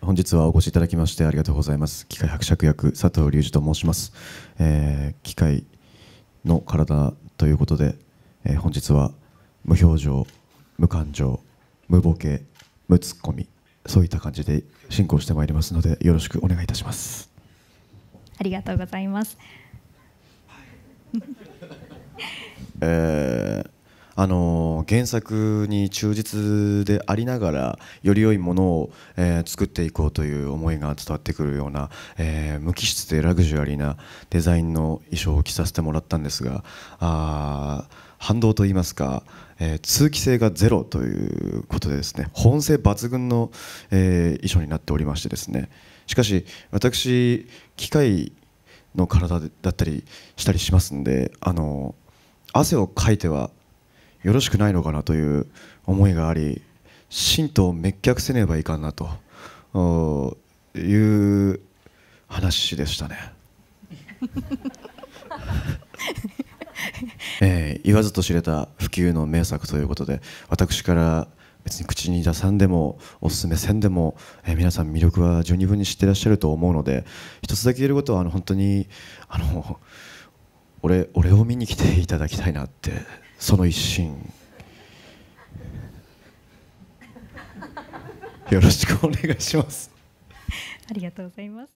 本日はお越しいただきましてありがとうございます。機械伯爵役佐藤隆二と申します。えー、機械の体ということで、えー、本日は無表情、無感情、無ボケ、無ツッコミ、そういった感じで進行してまいりますので、よろしくお願いいたします。ありがとうございます。えーあの原作に忠実でありながらより良いものを、え作っていこうという思いが伝わってくるような、え無機質でラグジュアリーなデザインの衣装を着させてもらったんですがあ反動といいますか、え通気性がゼロということでですね本性抜群の、え衣装になっておりましてですねしかし私機械の体だったりしたりしますんであの汗をかいてはよろしくないのかなという思いがあり信徒を滅却せねばいかんなという話でしたね。えー、言わずと知れた普及の名作ということで私から別に口に出さんでもおすすめせんでも、えー、皆さん魅力は十二分に知ってらっしゃると思うので一つだけ言えることはあの本当にあの俺俺を見に来ていただきたいなってその一心よろしくお願いしますありがとうございます